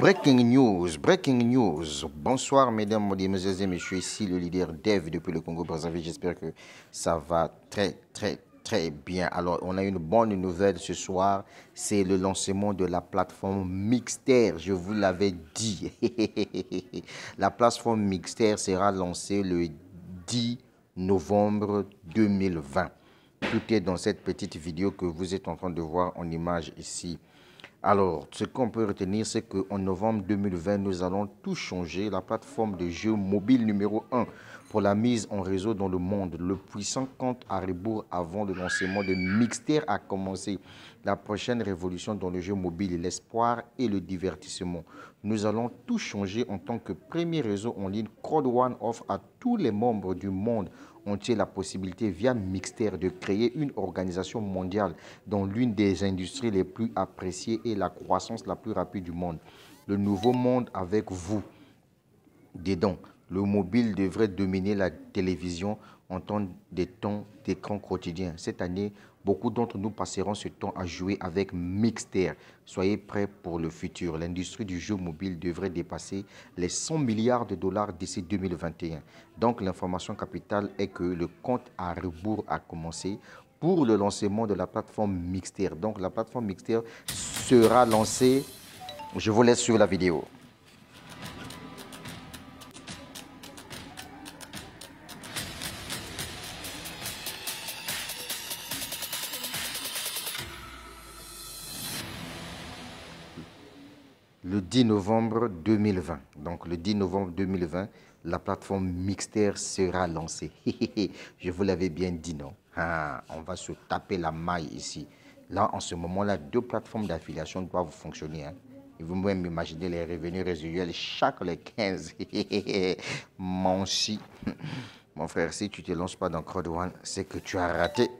Breaking news, breaking news. Bonsoir mesdames, mesdames et messieurs, ici le leader Dev depuis le Congo-Brazzaville. J'espère que ça va très très très bien. Alors on a une bonne nouvelle ce soir, c'est le lancement de la plateforme Mixter, je vous l'avais dit. la plateforme Mixter sera lancée le 10 novembre 2020. Tout est dans cette petite vidéo que vous êtes en train de voir en image ici. Alors, ce qu'on peut retenir, c'est qu'en novembre 2020, nous allons tout changer. La plateforme de jeux mobile numéro 1 pour la mise en réseau dans le monde. Le puissant compte à rebours avant le lancement de Mixter a commencé. La prochaine révolution dans le jeu mobile, l'espoir et le divertissement. Nous allons tout changer en tant que premier réseau en ligne. Code One offre à tous les membres du monde ont la possibilité via Mixter de créer une organisation mondiale dont l'une des industries les plus appréciées et la croissance la plus rapide du monde Le nouveau monde avec vous. dons le mobile devrait dominer la télévision en temps des temps d'écran quotidien. Cette année, beaucoup d'entre nous passeront ce temps à jouer avec Mixter. Soyez prêts pour le futur. L'industrie du jeu mobile devrait dépasser les 100 milliards de dollars d'ici 2021. Donc l'information capitale est que le compte à rebours a commencé pour le lancement de la plateforme Mixter. Donc la plateforme Mixter sera lancée. Je vous laisse sur la vidéo. le 10 novembre 2020. Donc le 10 novembre 2020, la plateforme Mixter sera lancée. Je vous l'avais bien dit, non ah, On va se taper la maille ici. Là, en ce moment-là, deux plateformes d'affiliation doivent fonctionner. Hein. Et vous pouvez imaginer les revenus résiduels chaque les 15. Mon mon frère, si tu ne te lances pas dans Crowd One, c'est que tu as raté